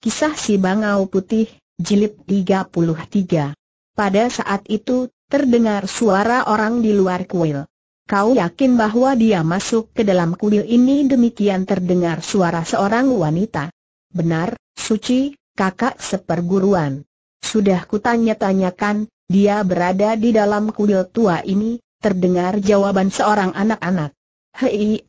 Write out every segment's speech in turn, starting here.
Kisah si Bangau Putih, Jilid 33. Pada saat itu, terdengar suara orang di luar kuil. Kau yakin bahwa dia masuk ke dalam kuil ini demikian terdengar suara seorang wanita. Benar, Suci, kakak seperguruan. Sudah kutanya-tanyakan, dia berada di dalam kuil tua ini, terdengar jawaban seorang anak-anak. Hei,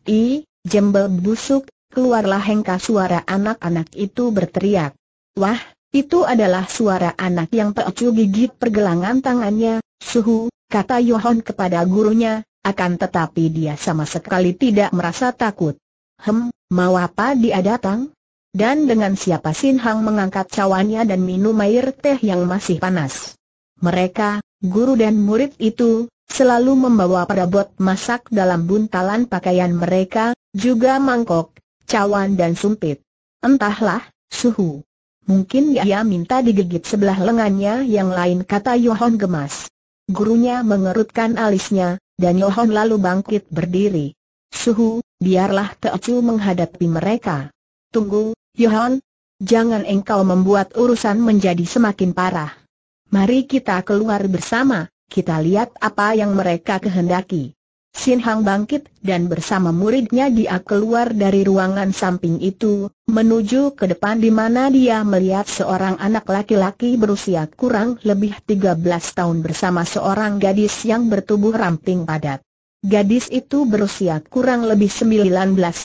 jembel busuk, keluarlah hengka suara anak-anak itu berteriak. Wah, itu adalah suara anak yang pecu gigit pergelangan tangannya, suhu, kata Yohon kepada gurunya, akan tetapi dia sama sekali tidak merasa takut. Hem, mau apa dia datang? Dan dengan siapa Sin Hang mengangkat cawannya dan minum air teh yang masih panas. Mereka, guru dan murid itu, selalu membawa perabot masak dalam buntalan pakaian mereka, juga mangkok, cawan dan sumpit. Entahlah, suhu. Mungkin ia minta digigit sebelah lengannya yang lain kata Yohon gemas. Gurunya mengerutkan alisnya, dan Yohon lalu bangkit berdiri. Suhu, biarlah Teocu menghadapi mereka. Tunggu, Yohon. Jangan engkau membuat urusan menjadi semakin parah. Mari kita keluar bersama, kita lihat apa yang mereka kehendaki. Sin Hang bangkit, dan bersama muridnya dia keluar dari ruangan samping itu, menuju ke depan di mana dia melihat seorang anak laki-laki berusia kurang lebih 13 tahun bersama seorang gadis yang bertubuh ramping padat. Gadis itu berusia kurang lebih 19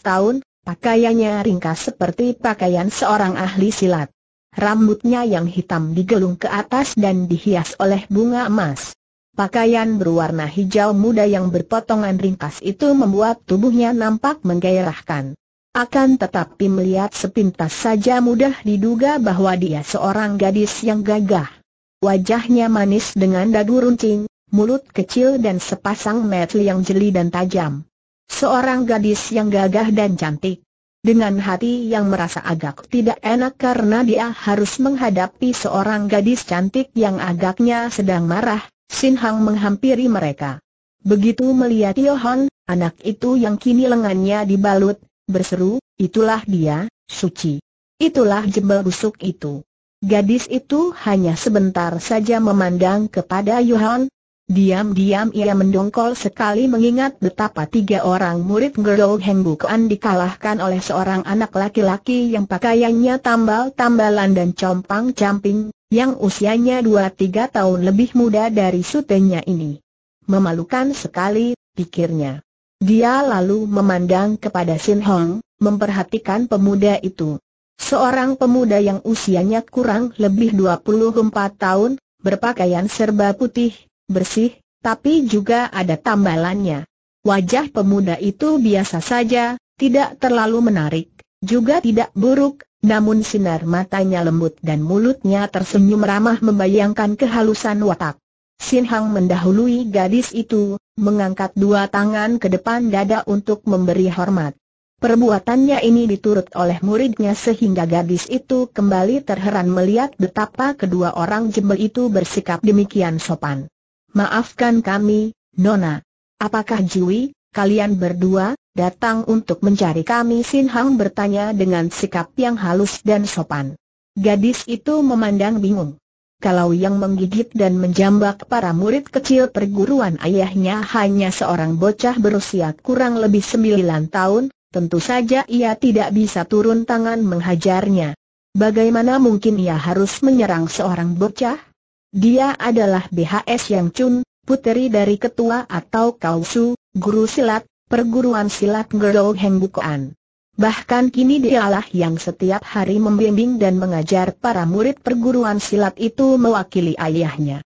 tahun, pakaiannya ringkas seperti pakaian seorang ahli silat. Rambutnya yang hitam digelung ke atas dan dihias oleh bunga emas. Pakaian berwarna hijau muda yang berpotongan ringkas itu membuat tubuhnya nampak menggairahkan. Akan tetapi melihat sepintas saja mudah diduga bahwa dia seorang gadis yang gagah. Wajahnya manis dengan dagu runcing, mulut kecil dan sepasang mata yang jeli dan tajam. Seorang gadis yang gagah dan cantik. Dengan hati yang merasa agak tidak enak karena dia harus menghadapi seorang gadis cantik yang agaknya sedang marah, Sin Hang menghampiri mereka. Begitu melihat Yohan, anak itu yang kini lengannya dibalut, berseru, itulah dia, suci. Itulah jebel busuk itu. Gadis itu hanya sebentar saja memandang kepada Yohan. Diam-diam ia mendongkol sekali mengingat betapa tiga orang murid Gerou Heng Bukuan dikalahkan oleh seorang anak laki-laki yang pakaiannya tambal-tambalan dan compang-camping, yang usianya 2-3 tahun lebih muda dari sutenya ini. Memalukan sekali, pikirnya. Dia lalu memandang kepada Sin Hong, memperhatikan pemuda itu. Seorang pemuda yang usianya kurang lebih 24 tahun, berpakaian serba putih, bersih, tapi juga ada tambalannya. Wajah pemuda itu biasa saja, tidak terlalu menarik, juga tidak buruk, namun sinar matanya lembut dan mulutnya tersenyum ramah membayangkan kehalusan watak. Sin Hang mendahului gadis itu, mengangkat dua tangan ke depan dada untuk memberi hormat. Perbuatannya ini diturut oleh muridnya sehingga gadis itu kembali terheran melihat betapa kedua orang jembel itu bersikap demikian sopan. Maafkan kami, Nona. Apakah Jui? kalian berdua, datang untuk mencari kami Sin Hang bertanya dengan sikap yang halus dan sopan. Gadis itu memandang bingung. Kalau yang menggigit dan menjambak para murid kecil perguruan ayahnya hanya seorang bocah berusia kurang lebih 9 tahun, tentu saja ia tidak bisa turun tangan menghajarnya. Bagaimana mungkin ia harus menyerang seorang bocah? Dia adalah BHS Yang Chun, puteri dari ketua atau Kausu, guru silat, perguruan silat Gerou Heng Bahkan kini dialah yang setiap hari membimbing dan mengajar para murid perguruan silat itu mewakili ayahnya.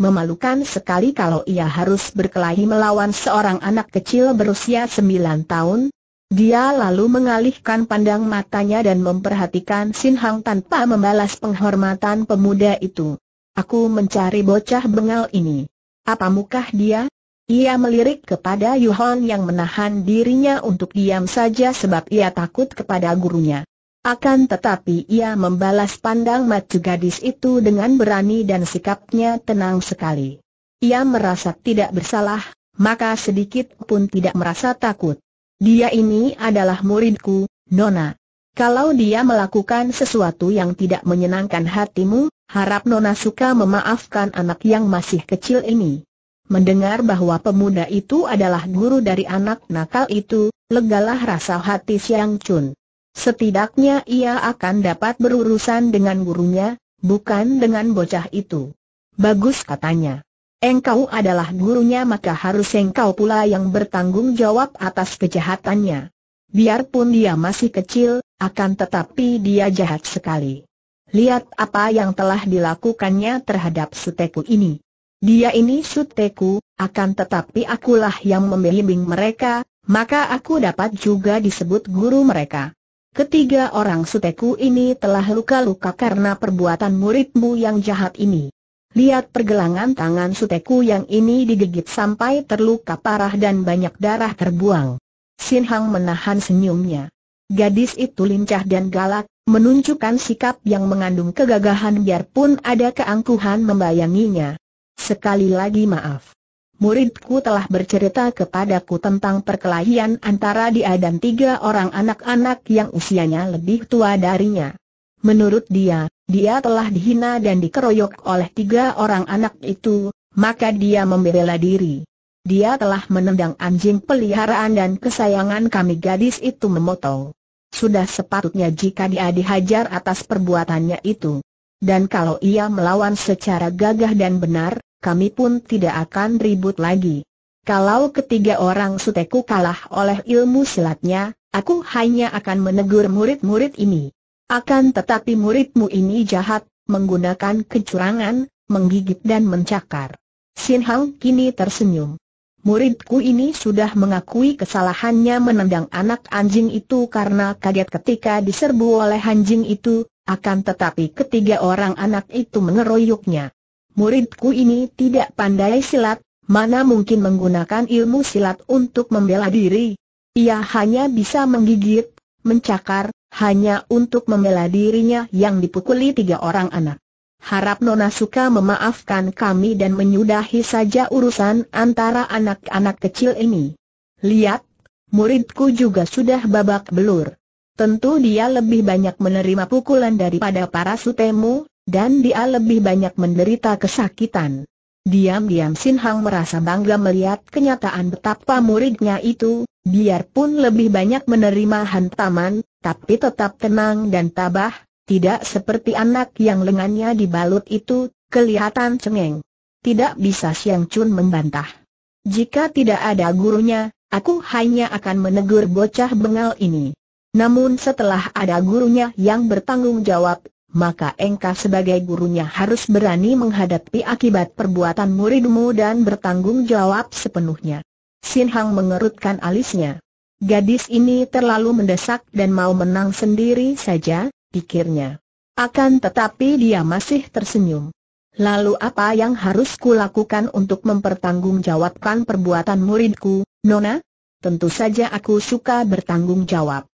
Memalukan sekali kalau ia harus berkelahi melawan seorang anak kecil berusia 9 tahun. Dia lalu mengalihkan pandang matanya dan memperhatikan Sin tanpa membalas penghormatan pemuda itu. Aku mencari bocah bengal ini. Apa mukah dia? Ia melirik kepada yu Yuhon yang menahan dirinya untuk diam saja sebab ia takut kepada gurunya. Akan tetapi ia membalas pandang mata gadis itu dengan berani dan sikapnya tenang sekali. Ia merasa tidak bersalah, maka sedikit pun tidak merasa takut. Dia ini adalah muridku, Nona. Kalau dia melakukan sesuatu yang tidak menyenangkan hatimu, harap Nona suka memaafkan anak yang masih kecil ini. Mendengar bahwa pemuda itu adalah guru dari anak nakal itu, legalah rasa hati Siang Chun. Setidaknya ia akan dapat berurusan dengan gurunya, bukan dengan bocah itu. Bagus katanya. Engkau adalah gurunya maka harus engkau pula yang bertanggung jawab atas kejahatannya. Biarpun dia masih kecil, akan tetapi dia jahat sekali. Lihat apa yang telah dilakukannya terhadap Suteku ini. Dia ini suteku, akan tetapi akulah yang membimbing mereka, maka aku dapat juga disebut guru mereka. Ketiga orang suteku ini telah luka-luka karena perbuatan muridmu yang jahat ini. Lihat pergelangan tangan suteku yang ini digigit sampai terluka parah dan banyak darah terbuang. Sin Hang menahan senyumnya. Gadis itu lincah dan galak, menunjukkan sikap yang mengandung kegagahan biarpun ada keangkuhan membayanginya. Sekali lagi maaf. Muridku telah bercerita kepadaku tentang perkelahian antara dia dan tiga orang anak-anak yang usianya lebih tua darinya. Menurut dia, dia telah dihina dan dikeroyok oleh tiga orang anak itu, maka dia membela diri. Dia telah menendang anjing peliharaan dan kesayangan kami gadis itu memotong. Sudah sepatutnya jika dia dihajar atas perbuatannya itu. Dan kalau ia melawan secara gagah dan benar, kami pun tidak akan ribut lagi. Kalau ketiga orang suteku kalah oleh ilmu silatnya, aku hanya akan menegur murid-murid ini. Akan tetapi muridmu ini jahat, menggunakan kecurangan, menggigit dan mencakar. Sin Hang kini tersenyum. Muridku ini sudah mengakui kesalahannya menendang anak anjing itu karena kaget ketika diserbu oleh anjing itu, akan tetapi ketiga orang anak itu mengeroyoknya muridku ini tidak pandai silat, mana mungkin menggunakan ilmu silat untuk membela diri. Ia hanya bisa menggigit, mencakar, hanya untuk membela dirinya yang dipukuli tiga orang anak. Harap Nona suka memaafkan kami dan menyudahi saja urusan antara anak-anak kecil ini. Lihat, muridku juga sudah babak belur. Tentu dia lebih banyak menerima pukulan daripada para sutemu, dan dia lebih banyak menderita kesakitan. Diam-diam Sin Hang merasa bangga melihat kenyataan betapa muridnya itu, biarpun lebih banyak menerima hantaman, tapi tetap tenang dan tabah, tidak seperti anak yang lengannya dibalut itu, kelihatan cengeng. Tidak bisa Siang Chun membantah. Jika tidak ada gurunya, aku hanya akan menegur bocah bengal ini. Namun setelah ada gurunya yang bertanggung jawab, maka engkau sebagai gurunya harus berani menghadapi akibat perbuatan muridmu dan bertanggung jawab sepenuhnya. Sin Hang mengerutkan alisnya. Gadis ini terlalu mendesak dan mau menang sendiri saja, pikirnya. Akan tetapi dia masih tersenyum. Lalu apa yang harus kulakukan untuk mempertanggungjawabkan perbuatan muridku, Nona? Tentu saja aku suka bertanggung jawab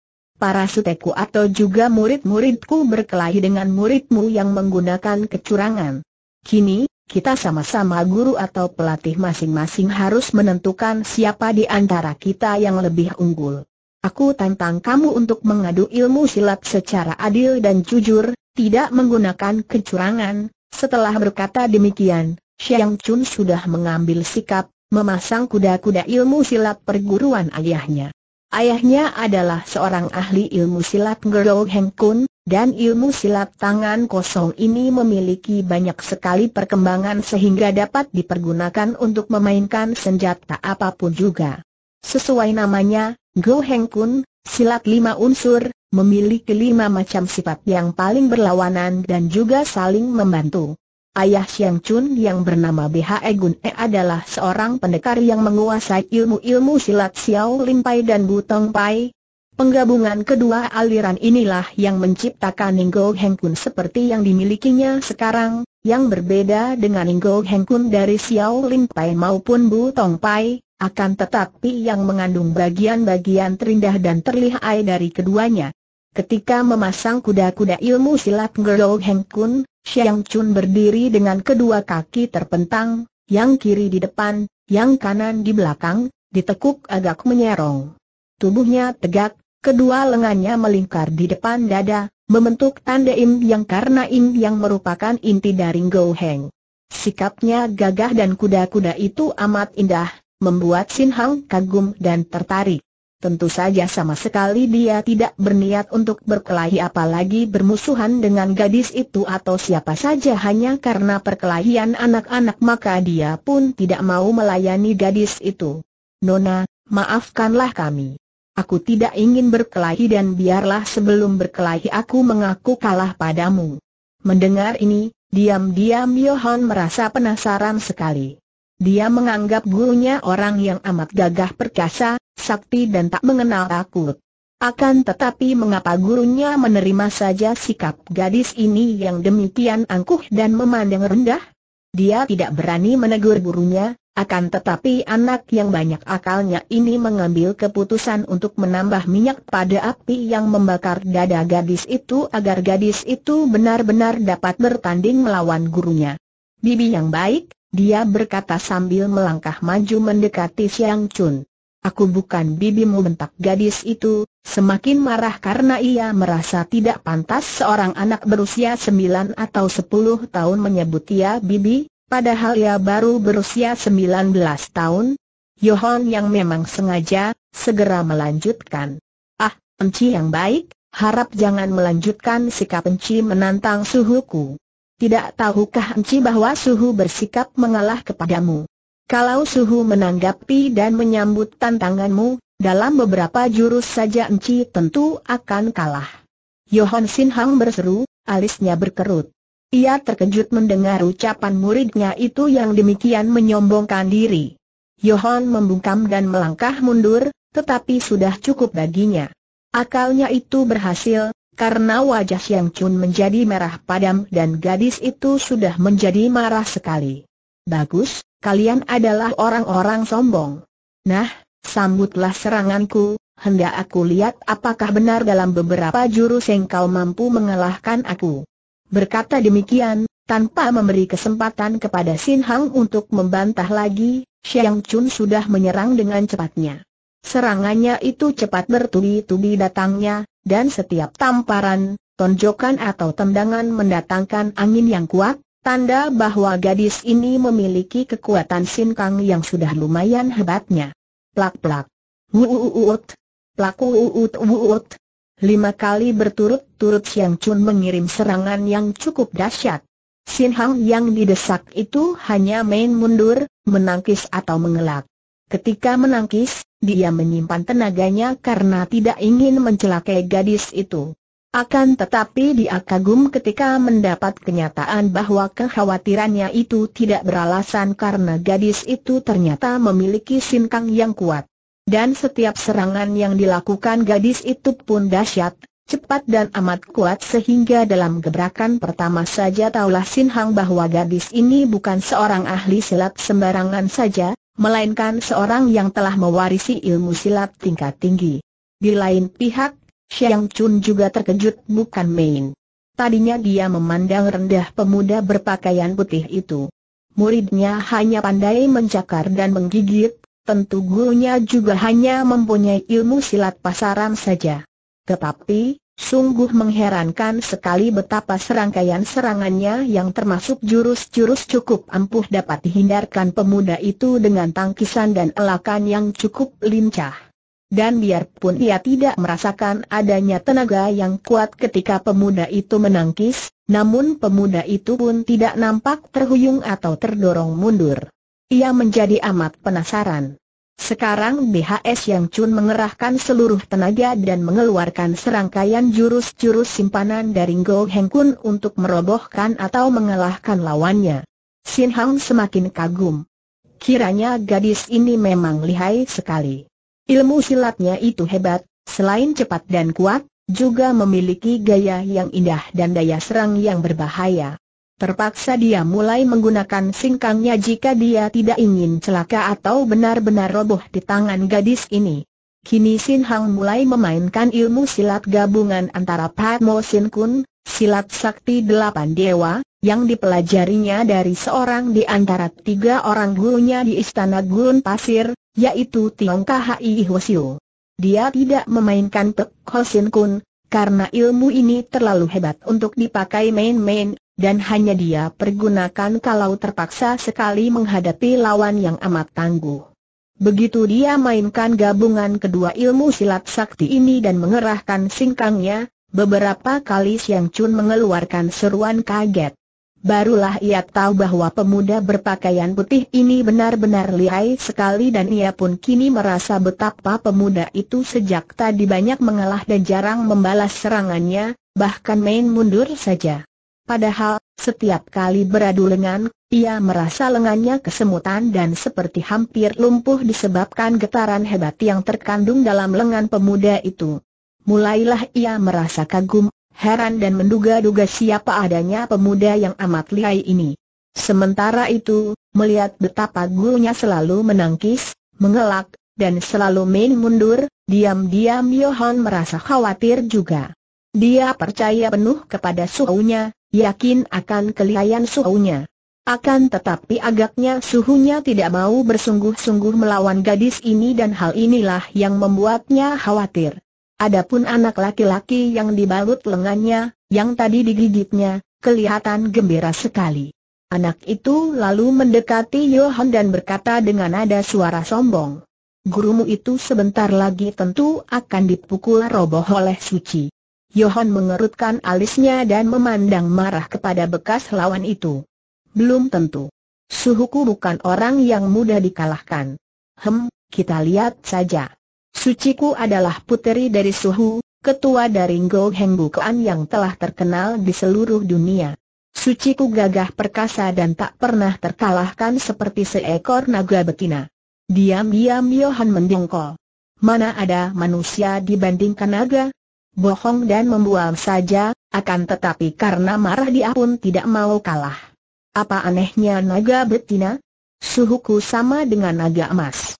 para suteku atau juga murid-muridku berkelahi dengan muridmu yang menggunakan kecurangan. Kini, kita sama-sama guru atau pelatih masing-masing harus menentukan siapa di antara kita yang lebih unggul. Aku tantang kamu untuk mengadu ilmu silat secara adil dan jujur, tidak menggunakan kecurangan. Setelah berkata demikian, Xiang Chun sudah mengambil sikap, memasang kuda-kuda ilmu silat perguruan ayahnya. Ayahnya adalah seorang ahli ilmu silat Gerou Heng Kun, dan ilmu silat tangan kosong ini memiliki banyak sekali perkembangan sehingga dapat dipergunakan untuk memainkan senjata apapun juga. Sesuai namanya, Go Heng Kun, silat lima unsur, memiliki lima macam sifat yang paling berlawanan dan juga saling membantu. Ayah Xiang Chun yang bernama BHE Gun E adalah seorang pendekar yang menguasai ilmu-ilmu silat Xiao Lim Pai dan Bu Tong Pai. Penggabungan kedua aliran inilah yang menciptakan Ninggo Heng Kun seperti yang dimilikinya sekarang, yang berbeda dengan Ninggo Heng Kun dari Xiao Lim Pai maupun Bu Tong Pai, akan tetapi yang mengandung bagian-bagian terindah dan terlihai dari keduanya. Ketika memasang kuda-kuda ilmu silat Ngero Heng Kun, Xiang Chun berdiri dengan kedua kaki terpentang, yang kiri di depan, yang kanan di belakang, ditekuk agak menyerong. Tubuhnya tegak, kedua lengannya melingkar di depan dada, membentuk tanda Im yang karena Im yang merupakan inti dari Ngero Heng. Sikapnya gagah dan kuda-kuda itu amat indah, membuat Sin Hang kagum dan tertarik. Tentu saja sama sekali dia tidak berniat untuk berkelahi apalagi bermusuhan dengan gadis itu atau siapa saja hanya karena perkelahian anak-anak maka dia pun tidak mau melayani gadis itu. Nona, maafkanlah kami. Aku tidak ingin berkelahi dan biarlah sebelum berkelahi aku mengaku kalah padamu. Mendengar ini, diam-diam Yohan merasa penasaran sekali. Dia menganggap gurunya orang yang amat gagah perkasa, sakti dan tak mengenal takut. Akan tetapi mengapa gurunya menerima saja sikap gadis ini yang demikian angkuh dan memandang rendah? Dia tidak berani menegur gurunya, akan tetapi anak yang banyak akalnya ini mengambil keputusan untuk menambah minyak pada api yang membakar dada gadis itu agar gadis itu benar-benar dapat bertanding melawan gurunya. Bibi yang baik, dia berkata sambil melangkah maju mendekati Siang Chun. Aku bukan bibimu bentak gadis itu, semakin marah karena ia merasa tidak pantas seorang anak berusia sembilan atau sepuluh tahun menyebut ia bibi, padahal ia baru berusia sembilan belas tahun. Yohon yang memang sengaja, segera melanjutkan. Ah, Enci yang baik, harap jangan melanjutkan sikap Enci menantang suhuku. Tidak tahukah Enci bahwa suhu bersikap mengalah kepadamu? Kalau suhu menanggapi dan menyambut tantanganmu, dalam beberapa jurus saja Enci tentu akan kalah. Yohan Sinhang berseru, alisnya berkerut. Ia terkejut mendengar ucapan muridnya itu yang demikian menyombongkan diri. Yohan membungkam dan melangkah mundur, tetapi sudah cukup baginya. Akalnya itu berhasil, karena wajah Siang Chun menjadi merah padam dan gadis itu sudah menjadi marah sekali. Bagus, kalian adalah orang-orang sombong. Nah, sambutlah seranganku, hendak aku lihat apakah benar dalam beberapa jurus yang kau mampu mengalahkan aku. Berkata demikian, tanpa memberi kesempatan kepada Sin Hang untuk membantah lagi, Xiang Chun sudah menyerang dengan cepatnya. Serangannya itu cepat bertubi-tubi datangnya, dan setiap tamparan, tonjokan atau tendangan mendatangkan angin yang kuat, Tanda bahwa gadis ini memiliki kekuatan sinkang yang sudah lumayan hebatnya. Plak-plak. Wuuut. Plak wuuut wuuut. Lima kali berturut-turut Siang Chun mengirim serangan yang cukup dahsyat. Sin Hang yang didesak itu hanya main mundur, menangkis atau mengelak. Ketika menangkis, dia menyimpan tenaganya karena tidak ingin mencelakai gadis itu. Akan tetapi dia kagum ketika mendapat kenyataan bahwa kekhawatirannya itu tidak beralasan karena gadis itu ternyata memiliki sinkang yang kuat. Dan setiap serangan yang dilakukan gadis itu pun dahsyat, cepat dan amat kuat sehingga dalam gebrakan pertama saja taulah Sin Hang bahwa gadis ini bukan seorang ahli silat sembarangan saja, melainkan seorang yang telah mewarisi ilmu silat tingkat tinggi. Di lain pihak, Xiang Chun juga terkejut bukan main. Tadinya dia memandang rendah pemuda berpakaian putih itu. Muridnya hanya pandai mencakar dan menggigit, tentu gurunya juga hanya mempunyai ilmu silat pasaran saja. Tetapi, Sungguh mengherankan sekali betapa serangkaian serangannya yang termasuk jurus-jurus cukup ampuh dapat dihindarkan pemuda itu dengan tangkisan dan elakan yang cukup lincah. Dan biarpun ia tidak merasakan adanya tenaga yang kuat ketika pemuda itu menangkis, namun pemuda itu pun tidak nampak terhuyung atau terdorong mundur. Ia menjadi amat penasaran. Sekarang BHS Yang Chun mengerahkan seluruh tenaga dan mengeluarkan serangkaian jurus-jurus simpanan dari Go Heng Kun untuk merobohkan atau mengalahkan lawannya. Sin Hang semakin kagum. Kiranya gadis ini memang lihai sekali. Ilmu silatnya itu hebat, selain cepat dan kuat, juga memiliki gaya yang indah dan daya serang yang berbahaya. Terpaksa dia mulai menggunakan singkangnya jika dia tidak ingin celaka atau benar-benar roboh di tangan gadis ini. Kini Sin Hang mulai memainkan ilmu silat gabungan antara Patmo Sin Kun, silat sakti delapan dewa, yang dipelajarinya dari seorang di antara tiga orang gurunya di Istana Gurun Pasir, yaitu Tiong Khai Hwasyu. Dia tidak memainkan Pek Hosin Kun, karena ilmu ini terlalu hebat untuk dipakai main-main, dan hanya dia pergunakan kalau terpaksa sekali menghadapi lawan yang amat tangguh. Begitu dia mainkan gabungan kedua ilmu silat sakti ini dan mengerahkan singkangnya, beberapa kali Siang Chun mengeluarkan seruan kaget. Barulah ia tahu bahwa pemuda berpakaian putih ini benar-benar lihai sekali dan ia pun kini merasa betapa pemuda itu sejak tadi banyak mengalah dan jarang membalas serangannya, bahkan main mundur saja. Padahal, setiap kali beradu lengan, ia merasa lengannya kesemutan dan seperti hampir lumpuh disebabkan getaran hebat yang terkandung dalam lengan pemuda itu. Mulailah ia merasa kagum, heran dan menduga-duga siapa adanya pemuda yang amat lihai ini. Sementara itu, melihat betapa gurunya selalu menangkis, mengelak, dan selalu main mundur, diam-diam Johan merasa khawatir juga. Dia percaya penuh kepada suhunya, yakin akan kelihayan suhunya. Akan tetapi agaknya suhunya tidak mau bersungguh-sungguh melawan gadis ini dan hal inilah yang membuatnya khawatir. Adapun anak laki-laki yang dibalut lengannya, yang tadi digigitnya, kelihatan gembira sekali. Anak itu lalu mendekati Johan dan berkata dengan nada suara sombong. Gurumu itu sebentar lagi tentu akan dipukul roboh oleh suci. Johan mengerutkan alisnya dan memandang marah kepada bekas lawan itu. Belum tentu. Suhuku bukan orang yang mudah dikalahkan. Hem, kita lihat saja. Suciku adalah puteri dari Suhu, ketua dari Ngo Heng yang telah terkenal di seluruh dunia. Suciku gagah perkasa dan tak pernah terkalahkan seperti seekor naga betina. Diam-diam Yohan mendongkol. Mana ada manusia dibandingkan naga? Bohong dan membual saja, akan tetapi karena marah dia pun tidak mau kalah. Apa anehnya naga betina? Suhuku sama dengan naga emas.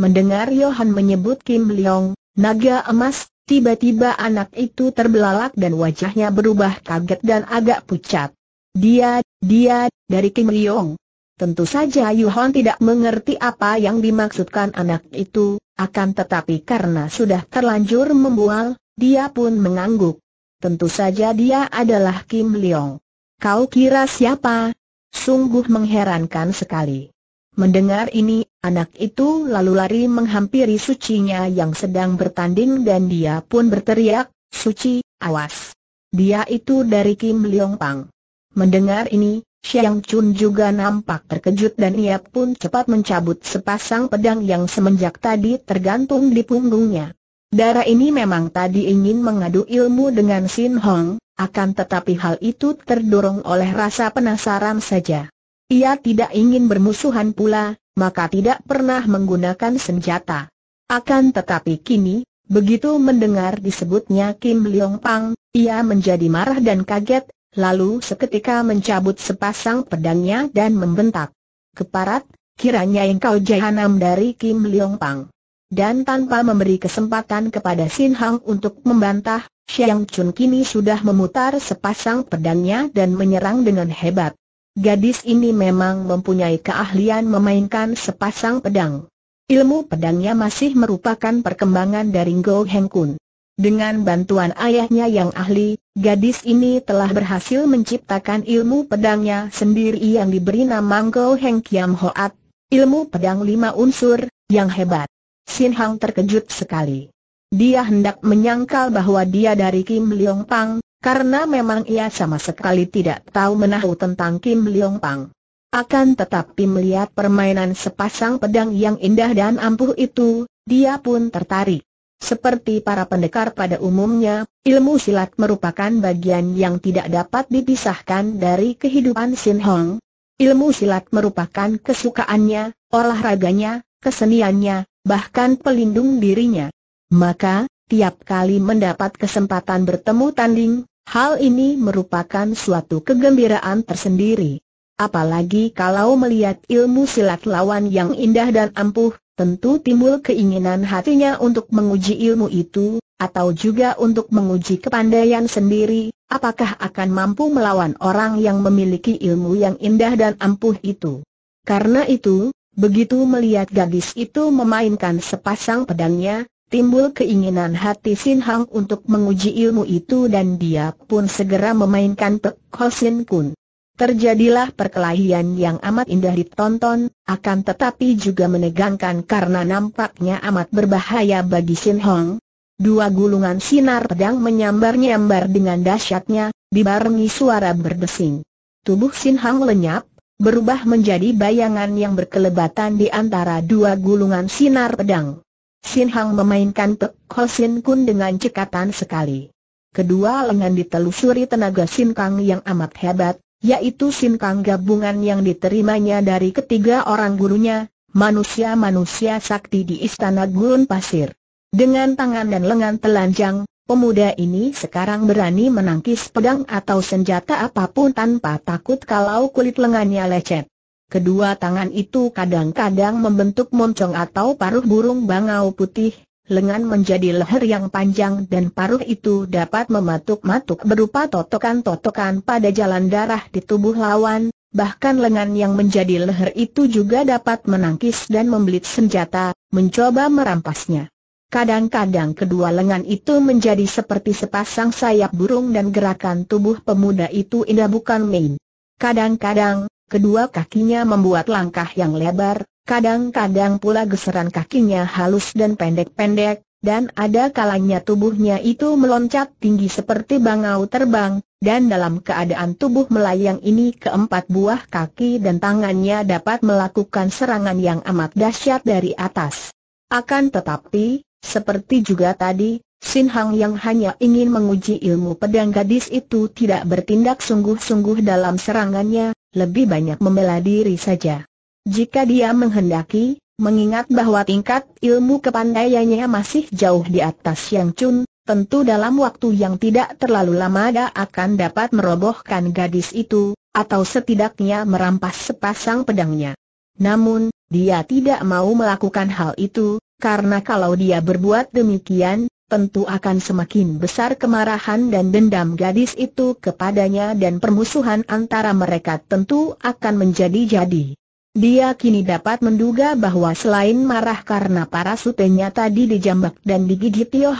Mendengar Yohan menyebut Kim Leong, naga emas, tiba-tiba anak itu terbelalak dan wajahnya berubah kaget dan agak pucat. Dia, dia, dari Kim Leong. Tentu saja Yohan tidak mengerti apa yang dimaksudkan anak itu, akan tetapi karena sudah terlanjur membual, dia pun mengangguk. Tentu saja dia adalah Kim Leong. Kau kira siapa? Sungguh mengherankan sekali. Mendengar ini, Anak itu lalu lari menghampiri sucinya yang sedang bertanding dan dia pun berteriak, Suci, awas! Dia itu dari Kim Leong Pang. Mendengar ini, Xiang Chun juga nampak terkejut dan ia pun cepat mencabut sepasang pedang yang semenjak tadi tergantung di punggungnya. Darah ini memang tadi ingin mengadu ilmu dengan Sin Hong, akan tetapi hal itu terdorong oleh rasa penasaran saja. Ia tidak ingin bermusuhan pula, maka tidak pernah menggunakan senjata. Akan tetapi kini, begitu mendengar disebutnya Kim Leong Pang, ia menjadi marah dan kaget, lalu seketika mencabut sepasang pedangnya dan membentak. Keparat, kiranya engkau jahanam dari Kim Leong Pang. Dan tanpa memberi kesempatan kepada Sin Hang untuk membantah, Xiang Chun kini sudah memutar sepasang pedangnya dan menyerang dengan hebat. Gadis ini memang mempunyai keahlian memainkan sepasang pedang. Ilmu pedangnya masih merupakan perkembangan dari Go Heng Kun. Dengan bantuan ayahnya yang ahli, gadis ini telah berhasil menciptakan ilmu pedangnya sendiri yang diberi nama Go Heng Kiam Hoat, ilmu pedang lima unsur, yang hebat. Sin Hang terkejut sekali. Dia hendak menyangkal bahwa dia dari Kim Leong Pang, karena memang ia sama sekali tidak tahu menahu tentang Kim Leong Pang. Akan tetapi melihat permainan sepasang pedang yang indah dan ampuh itu, dia pun tertarik. Seperti para pendekar pada umumnya, ilmu silat merupakan bagian yang tidak dapat dipisahkan dari kehidupan Sin Hong. Ilmu silat merupakan kesukaannya, olahraganya, keseniannya, bahkan pelindung dirinya. Maka, tiap kali mendapat kesempatan bertemu tanding, Hal ini merupakan suatu kegembiraan tersendiri. Apalagi kalau melihat ilmu silat lawan yang indah dan ampuh, tentu timbul keinginan hatinya untuk menguji ilmu itu, atau juga untuk menguji kepandaian sendiri, apakah akan mampu melawan orang yang memiliki ilmu yang indah dan ampuh itu. Karena itu, begitu melihat gadis itu memainkan sepasang pedangnya, timbul keinginan hati Sin Hang untuk menguji ilmu itu dan dia pun segera memainkan Pek Ho Sin Kun. Terjadilah perkelahian yang amat indah ditonton, akan tetapi juga menegangkan karena nampaknya amat berbahaya bagi Sin Hong. Dua gulungan sinar pedang menyambar-nyambar dengan dahsyatnya, dibarengi suara berdesing. Tubuh Sin Hong lenyap, berubah menjadi bayangan yang berkelebatan di antara dua gulungan sinar pedang. Sin Hang memainkan Pek Ho Sin Kun dengan cekatan sekali. Kedua lengan ditelusuri tenaga Sin Kang yang amat hebat, yaitu Sin Kang gabungan yang diterimanya dari ketiga orang gurunya, manusia-manusia sakti di Istana Gurun Pasir. Dengan tangan dan lengan telanjang, pemuda ini sekarang berani menangkis pedang atau senjata apapun tanpa takut kalau kulit lengannya lecet. Kedua tangan itu kadang-kadang membentuk moncong atau paruh burung bangau putih, lengan menjadi leher yang panjang dan paruh itu dapat mematuk-matuk berupa totokan-totokan pada jalan darah di tubuh lawan, bahkan lengan yang menjadi leher itu juga dapat menangkis dan membelit senjata, mencoba merampasnya. Kadang-kadang kedua lengan itu menjadi seperti sepasang sayap burung dan gerakan tubuh pemuda itu indah bukan main. Kadang-kadang, kedua kakinya membuat langkah yang lebar, kadang-kadang pula geseran kakinya halus dan pendek-pendek, dan ada kalanya tubuhnya itu meloncat tinggi seperti bangau terbang, dan dalam keadaan tubuh melayang ini keempat buah kaki dan tangannya dapat melakukan serangan yang amat dahsyat dari atas. Akan tetapi, seperti juga tadi, Sin Hang yang hanya ingin menguji ilmu pedang gadis itu tidak bertindak sungguh-sungguh dalam serangannya, lebih banyak membela diri saja. Jika dia menghendaki, mengingat bahwa tingkat ilmu kepandaiannya masih jauh di atas Yang Chun, tentu dalam waktu yang tidak terlalu lama dia akan dapat merobohkan gadis itu, atau setidaknya merampas sepasang pedangnya. Namun, dia tidak mau melakukan hal itu, karena kalau dia berbuat demikian, tentu akan semakin besar kemarahan dan dendam gadis itu kepadanya dan permusuhan antara mereka tentu akan menjadi-jadi. Dia kini dapat menduga bahwa selain marah karena para sutenya tadi dijambak dan digigit Tio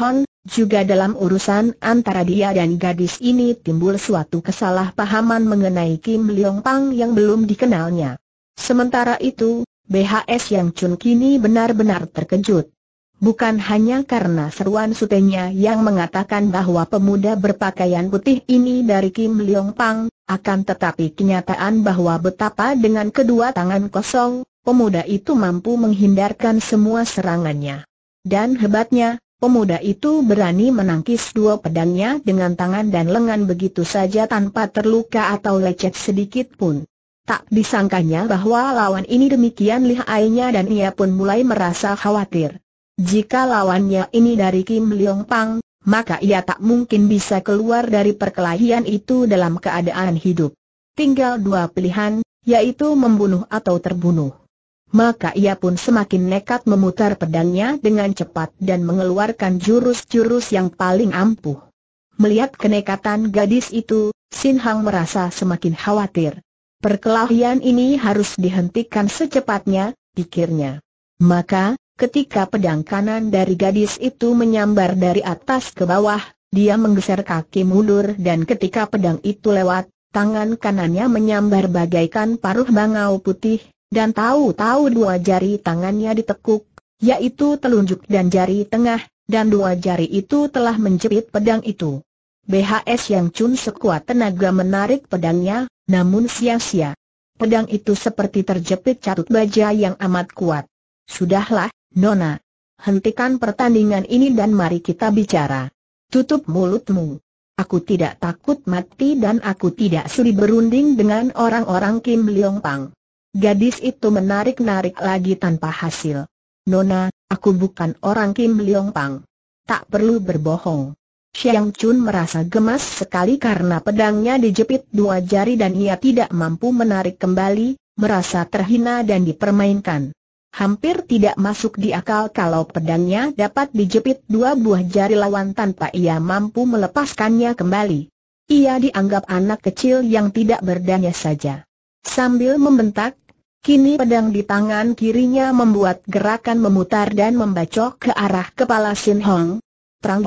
juga dalam urusan antara dia dan gadis ini timbul suatu kesalahpahaman mengenai Kim Leong Pang yang belum dikenalnya. Sementara itu, BHS yang Chun kini benar-benar terkejut. Bukan hanya karena seruan sutenya yang mengatakan bahwa pemuda berpakaian putih ini dari Kim Leong Pang, akan tetapi kenyataan bahwa betapa dengan kedua tangan kosong, pemuda itu mampu menghindarkan semua serangannya. Dan hebatnya, pemuda itu berani menangkis dua pedangnya dengan tangan dan lengan begitu saja tanpa terluka atau lecet sedikit pun. Tak disangkanya bahwa lawan ini demikian lihainya dan ia pun mulai merasa khawatir. Jika lawannya ini dari Kim Leong Pang, maka ia tak mungkin bisa keluar dari perkelahian itu dalam keadaan hidup. Tinggal dua pilihan, yaitu membunuh atau terbunuh. Maka ia pun semakin nekat memutar pedangnya dengan cepat dan mengeluarkan jurus-jurus yang paling ampuh. Melihat kenekatan gadis itu, Sin Hang merasa semakin khawatir. Perkelahian ini harus dihentikan secepatnya, pikirnya. Maka, Ketika pedang kanan dari gadis itu menyambar dari atas ke bawah, dia menggeser kaki mundur dan ketika pedang itu lewat, tangan kanannya menyambar bagaikan paruh bangau putih, dan tahu-tahu dua jari tangannya ditekuk, yaitu telunjuk dan jari tengah, dan dua jari itu telah menjepit pedang itu. BHS yang cun sekuat tenaga menarik pedangnya, namun sia-sia. Pedang itu seperti terjepit catut baja yang amat kuat. Sudahlah, Nona, hentikan pertandingan ini dan mari kita bicara. Tutup mulutmu. Aku tidak takut mati dan aku tidak sulit berunding dengan orang-orang Kim Leong Pang. Gadis itu menarik-narik lagi tanpa hasil. Nona, aku bukan orang Kim Leong Pang. Tak perlu berbohong. Xiang Chun merasa gemas sekali karena pedangnya dijepit dua jari dan ia tidak mampu menarik kembali, merasa terhina dan dipermainkan hampir tidak masuk di akal kalau pedangnya dapat dijepit dua buah jari lawan tanpa ia mampu melepaskannya kembali. Ia dianggap anak kecil yang tidak berdaya saja. Sambil membentak, kini pedang di tangan kirinya membuat gerakan memutar dan membacok ke arah kepala Sin Hong. Prang.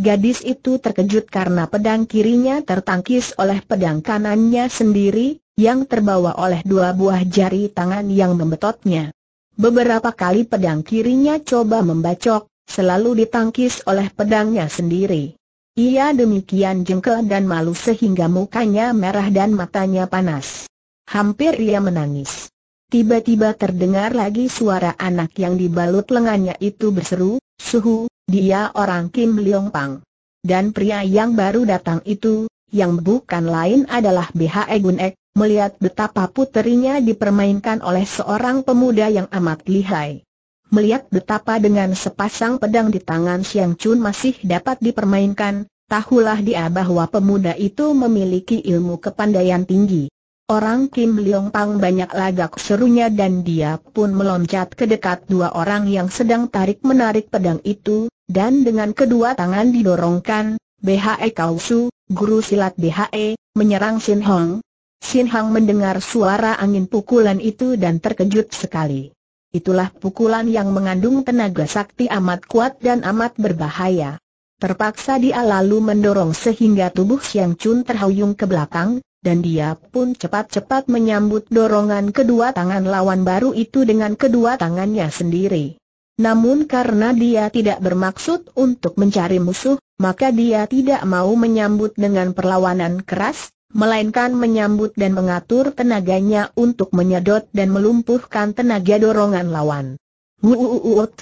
Gadis itu terkejut karena pedang kirinya tertangkis oleh pedang kanannya sendiri, yang terbawa oleh dua buah jari tangan yang membetotnya. Beberapa kali pedang kirinya coba membacok, selalu ditangkis oleh pedangnya sendiri. Ia demikian jengkel dan malu sehingga mukanya merah dan matanya panas. Hampir ia menangis. Tiba-tiba terdengar lagi suara anak yang dibalut lengannya itu berseru, Suhu, dia orang Kim Leong Pang. Dan pria yang baru datang itu, yang bukan lain adalah BHE Ek, melihat betapa puterinya dipermainkan oleh seorang pemuda yang amat lihai. Melihat betapa dengan sepasang pedang di tangan Siang Chun masih dapat dipermainkan, tahulah dia bahwa pemuda itu memiliki ilmu kepandaian tinggi. Orang Kim Leong Pang banyak lagak serunya dan dia pun meloncat ke dekat dua orang yang sedang tarik-menarik pedang itu, dan dengan kedua tangan didorongkan, BHE Kausu, guru silat BHE, menyerang Sin Hong, Sin Hang mendengar suara angin pukulan itu dan terkejut sekali. Itulah pukulan yang mengandung tenaga sakti amat kuat dan amat berbahaya. Terpaksa dia lalu mendorong sehingga tubuh Xiang Chun terhuyung ke belakang, dan dia pun cepat-cepat menyambut dorongan kedua tangan lawan baru itu dengan kedua tangannya sendiri. Namun karena dia tidak bermaksud untuk mencari musuh, maka dia tidak mau menyambut dengan perlawanan keras, melainkan menyambut dan mengatur tenaganya untuk menyedot dan melumpuhkan tenaga dorongan lawan. Wuuuut!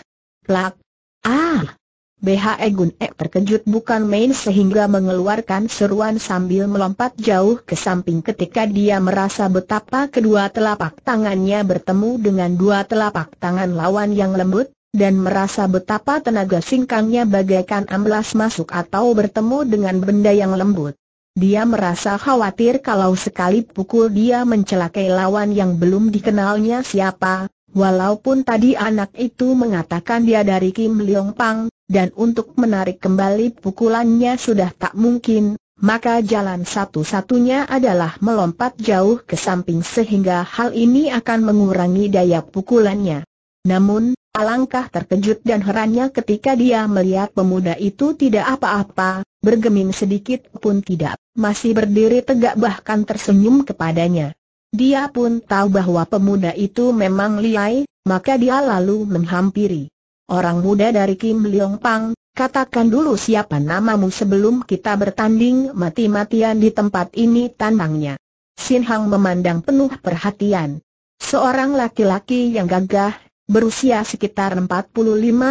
Plak! Ah! BHE Gun Ek terkejut bukan main sehingga mengeluarkan seruan sambil melompat jauh ke samping ketika dia merasa betapa kedua telapak tangannya bertemu dengan dua telapak tangan lawan yang lembut, dan merasa betapa tenaga singkangnya bagaikan amblas masuk atau bertemu dengan benda yang lembut. Dia merasa khawatir kalau sekali pukul dia mencelakai lawan yang belum dikenalnya siapa, walaupun tadi anak itu mengatakan dia dari Kim Leong Pang, dan untuk menarik kembali pukulannya sudah tak mungkin, maka jalan satu-satunya adalah melompat jauh ke samping sehingga hal ini akan mengurangi daya pukulannya. Namun, alangkah terkejut dan herannya ketika dia melihat pemuda itu tidak apa-apa, bergeming sedikit pun tidak, masih berdiri tegak bahkan tersenyum kepadanya. Dia pun tahu bahwa pemuda itu memang liai, maka dia lalu menghampiri. Orang muda dari Kim Leong Pang, katakan dulu siapa namamu sebelum kita bertanding mati-matian di tempat ini tandangnya. Sin Hang memandang penuh perhatian. Seorang laki-laki yang gagah berusia sekitar 45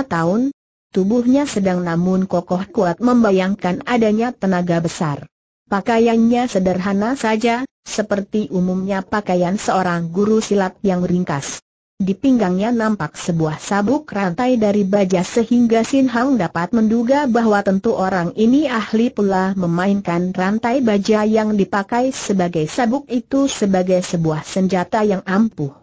tahun, tubuhnya sedang namun kokoh kuat membayangkan adanya tenaga besar. Pakaiannya sederhana saja, seperti umumnya pakaian seorang guru silat yang ringkas. Di pinggangnya nampak sebuah sabuk rantai dari baja sehingga Sin Hang dapat menduga bahwa tentu orang ini ahli pula memainkan rantai baja yang dipakai sebagai sabuk itu sebagai sebuah senjata yang ampuh.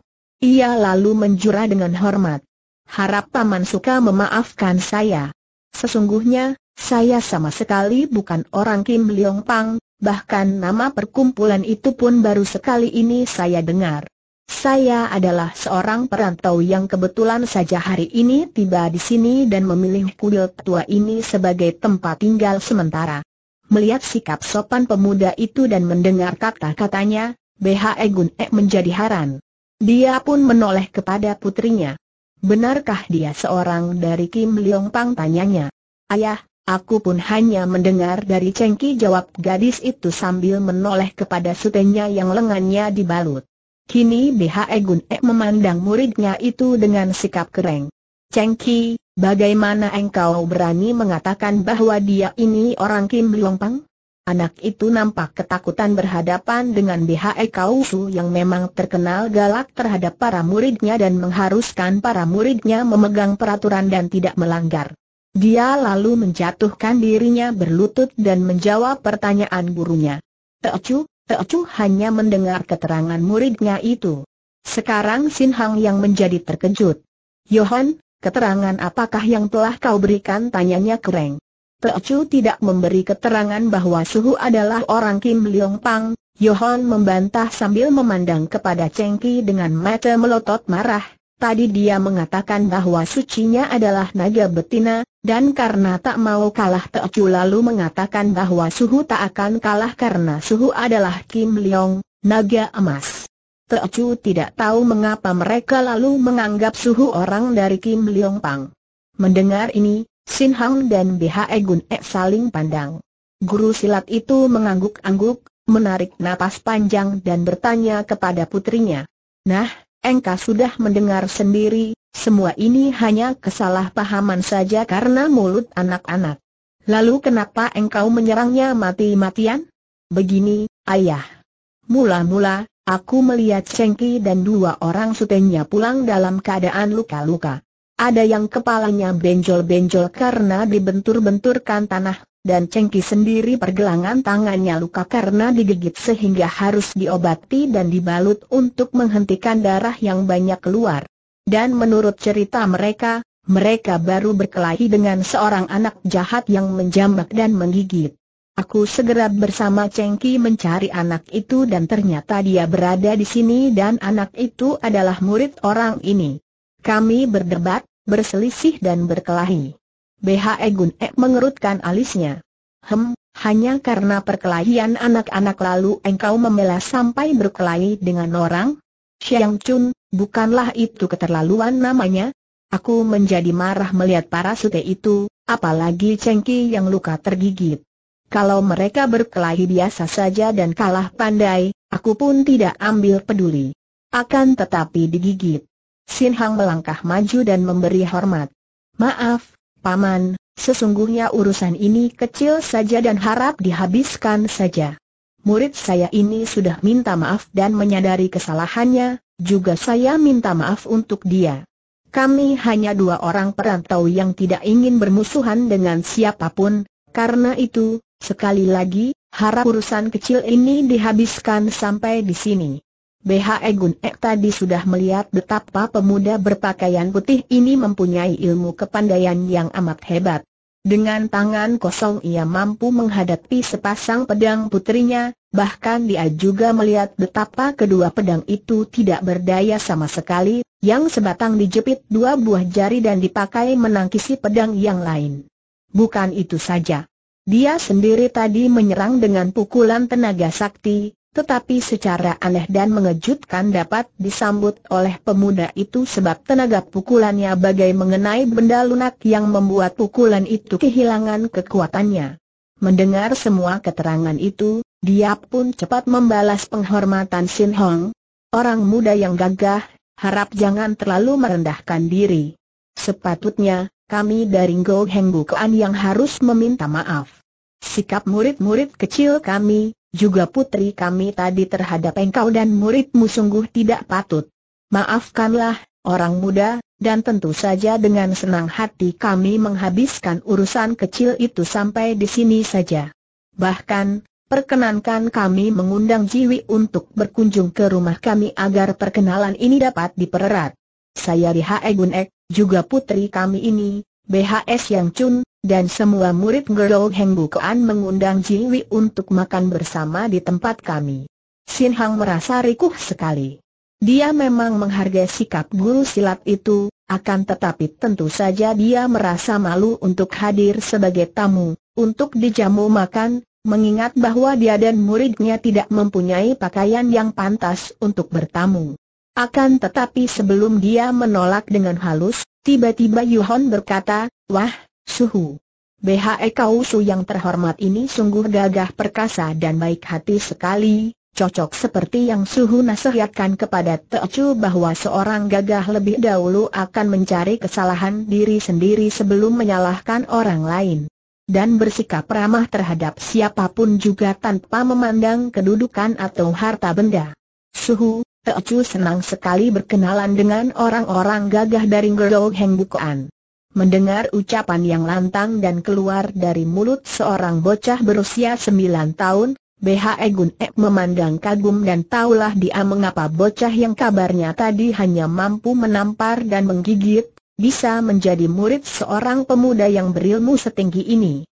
Ia lalu menjura dengan hormat. Harap Paman Suka memaafkan saya. Sesungguhnya, saya sama sekali bukan orang Kim Leong Pang, bahkan nama perkumpulan itu pun baru sekali ini saya dengar. Saya adalah seorang perantau yang kebetulan saja hari ini tiba di sini dan memilih kuil tua ini sebagai tempat tinggal sementara. Melihat sikap sopan pemuda itu dan mendengar kata-katanya, BHE Gun E menjadi haran. Dia pun menoleh kepada putrinya. Benarkah dia seorang dari Kim Leong Pang tanyanya? Ayah, aku pun hanya mendengar dari Cengki jawab gadis itu sambil menoleh kepada sutenya yang lengannya dibalut. Kini BHE Gun E memandang muridnya itu dengan sikap kering. Cengki, bagaimana engkau berani mengatakan bahwa dia ini orang Kim Leong Pang? Anak itu nampak ketakutan berhadapan dengan BHE Kausu yang memang terkenal galak terhadap para muridnya dan mengharuskan para muridnya memegang peraturan dan tidak melanggar. Dia lalu menjatuhkan dirinya berlutut dan menjawab pertanyaan gurunya. Teocu, Teocu hanya mendengar keterangan muridnya itu. Sekarang Sin Hang yang menjadi terkejut. Yohan, keterangan apakah yang telah kau berikan tanyanya kereng. Teocu tidak memberi keterangan bahwa Suhu adalah orang Kim Leong Pang, Yohon membantah sambil memandang kepada Cheng Ki dengan mata melotot marah. Tadi dia mengatakan bahwa sucinya adalah naga betina, dan karena tak mau kalah Teocu lalu mengatakan bahwa Suhu tak akan kalah karena Suhu adalah Kim Leong, naga emas. Teocu tidak tahu mengapa mereka lalu menganggap Suhu orang dari Kim Leong Pang. Mendengar ini, Sin Hang dan BHE Gun E saling pandang. Guru silat itu mengangguk-angguk, menarik napas panjang dan bertanya kepada putrinya. Nah, engkau sudah mendengar sendiri, semua ini hanya kesalahpahaman saja karena mulut anak-anak. Lalu kenapa engkau menyerangnya mati-matian? Begini, ayah. Mula-mula, aku melihat Cengki dan dua orang sutenya pulang dalam keadaan luka-luka. Ada yang kepalanya benjol-benjol karena dibentur-benturkan tanah, dan Cengki sendiri pergelangan tangannya luka karena digigit sehingga harus diobati dan dibalut untuk menghentikan darah yang banyak keluar. Dan menurut cerita mereka, mereka baru berkelahi dengan seorang anak jahat yang menjambak dan menggigit. Aku segera bersama Cengki mencari anak itu dan ternyata dia berada di sini dan anak itu adalah murid orang ini. Kami berdebat, berselisih dan berkelahi. BHE Egun Ek mengerutkan alisnya. Hem, hanya karena perkelahian anak-anak lalu engkau membela sampai berkelahi dengan orang? Siang Chun, bukanlah itu keterlaluan namanya? Aku menjadi marah melihat para sute itu, apalagi Cengki yang luka tergigit. Kalau mereka berkelahi biasa saja dan kalah pandai, aku pun tidak ambil peduli. Akan tetapi digigit. Sin Hang melangkah maju dan memberi hormat. Maaf, Paman, sesungguhnya urusan ini kecil saja dan harap dihabiskan saja. Murid saya ini sudah minta maaf dan menyadari kesalahannya, juga saya minta maaf untuk dia. Kami hanya dua orang perantau yang tidak ingin bermusuhan dengan siapapun, karena itu, sekali lagi, harap urusan kecil ini dihabiskan sampai di sini. BH Gun Ek tadi sudah melihat betapa pemuda berpakaian putih ini mempunyai ilmu kepandaian yang amat hebat. Dengan tangan kosong ia mampu menghadapi sepasang pedang putrinya, bahkan dia juga melihat betapa kedua pedang itu tidak berdaya sama sekali, yang sebatang dijepit dua buah jari dan dipakai menangkisi pedang yang lain. Bukan itu saja. Dia sendiri tadi menyerang dengan pukulan tenaga sakti, tetapi secara aneh dan mengejutkan dapat disambut oleh pemuda itu sebab tenaga pukulannya bagai mengenai benda lunak yang membuat pukulan itu kehilangan kekuatannya. Mendengar semua keterangan itu, dia pun cepat membalas penghormatan Sin Hong. Orang muda yang gagah, harap jangan terlalu merendahkan diri. Sepatutnya, kami dari Ngo Heng Bukuan yang harus meminta maaf. Sikap murid-murid kecil kami, juga putri kami tadi terhadap engkau dan muridmu sungguh tidak patut. Maafkanlah, orang muda, dan tentu saja dengan senang hati kami menghabiskan urusan kecil itu sampai di sini saja. Bahkan, perkenankan kami mengundang Jiwi untuk berkunjung ke rumah kami agar perkenalan ini dapat dipererat. Saya Riha Egunek, juga putri kami ini, BHS Yang Chun, dan semua murid Gerol Heng Bukuan mengundang Jiwi untuk makan bersama di tempat kami. Sin Hang merasa rikuh sekali. Dia memang menghargai sikap guru silat itu, akan tetapi tentu saja dia merasa malu untuk hadir sebagai tamu, untuk dijamu makan, mengingat bahwa dia dan muridnya tidak mempunyai pakaian yang pantas untuk bertamu. Akan tetapi sebelum dia menolak dengan halus, tiba-tiba Yuhon berkata, Wah, Suhu. BHE su yang terhormat ini sungguh gagah perkasa dan baik hati sekali, cocok seperti yang Suhu nasihatkan kepada Teocu bahwa seorang gagah lebih dahulu akan mencari kesalahan diri sendiri sebelum menyalahkan orang lain. Dan bersikap ramah terhadap siapapun juga tanpa memandang kedudukan atau harta benda. Suhu, Teocu senang sekali berkenalan dengan orang-orang gagah dari Gerog Hengbukoan. Mendengar ucapan yang lantang dan keluar dari mulut seorang bocah berusia sembilan tahun, BHE Gun Ek memandang kagum dan tahulah dia mengapa bocah yang kabarnya tadi hanya mampu menampar dan menggigit, bisa menjadi murid seorang pemuda yang berilmu setinggi ini.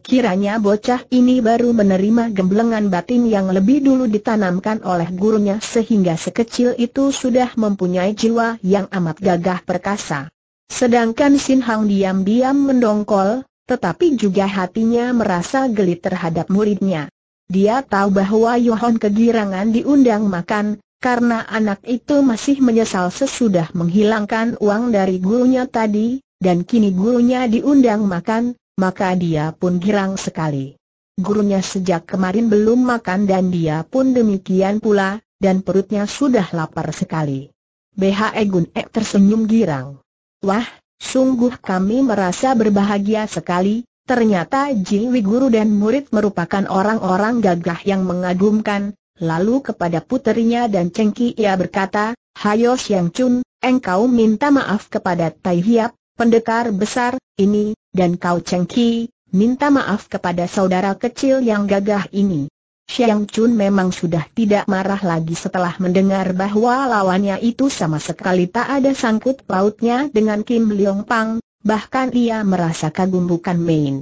Kiranya bocah ini baru menerima gemblengan batin yang lebih dulu ditanamkan oleh gurunya sehingga sekecil itu sudah mempunyai jiwa yang amat gagah perkasa. Sedangkan Sin Hang diam-diam mendongkol, tetapi juga hatinya merasa geli terhadap muridnya. Dia tahu bahwa Yohon kegirangan diundang makan, karena anak itu masih menyesal sesudah menghilangkan uang dari gurunya tadi, dan kini gurunya diundang makan, maka dia pun girang sekali. Gurunya sejak kemarin belum makan dan dia pun demikian pula, dan perutnya sudah lapar sekali. BHE Gun E tersenyum girang. Wah, sungguh kami merasa berbahagia sekali, ternyata Jiwi guru dan murid merupakan orang-orang gagah yang mengagumkan. Lalu kepada puterinya dan Cengki ia berkata, Hayo Siang Chun, engkau minta maaf kepada Tai Hiap, pendekar besar, ini, dan kau Cengki, minta maaf kepada saudara kecil yang gagah ini. Xiang Chun memang sudah tidak marah lagi setelah mendengar bahwa lawannya itu sama sekali tak ada sangkut pautnya dengan Kim Leong Pang, bahkan ia merasa kagum bukan main.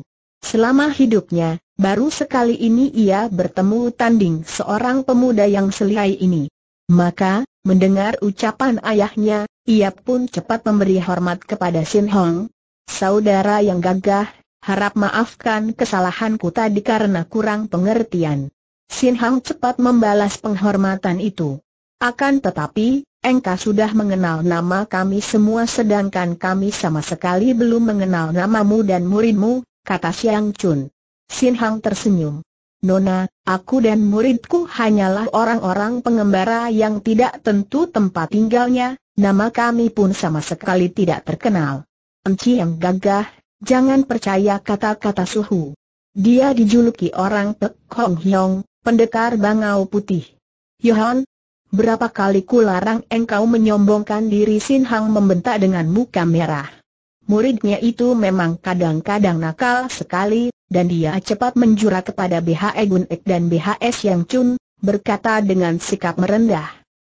Selama hidupnya, baru sekali ini ia bertemu tanding seorang pemuda yang selihai ini. Maka, mendengar ucapan ayahnya, ia pun cepat memberi hormat kepada Sin Hong. Saudara yang gagah, harap maafkan kesalahanku tadi karena kurang pengertian. Sin Hang cepat membalas penghormatan itu. Akan tetapi, engkau sudah mengenal nama kami semua sedangkan kami sama sekali belum mengenal namamu dan muridmu, kata Siang Chun. Sin Hang tersenyum. Nona, aku dan muridku hanyalah orang-orang pengembara yang tidak tentu tempat tinggalnya, nama kami pun sama sekali tidak terkenal. Enci yang gagah, jangan percaya kata-kata suhu. Dia dijuluki orang Pek Hong Hyong, pendekar bangau putih. Yohan, berapa kali kularang engkau menyombongkan diri Sin Hang membentak dengan muka merah. Muridnya itu memang kadang-kadang nakal sekali, dan dia cepat menjura kepada BHE Gun Ek dan BHS Yang Chun, berkata dengan sikap merendah.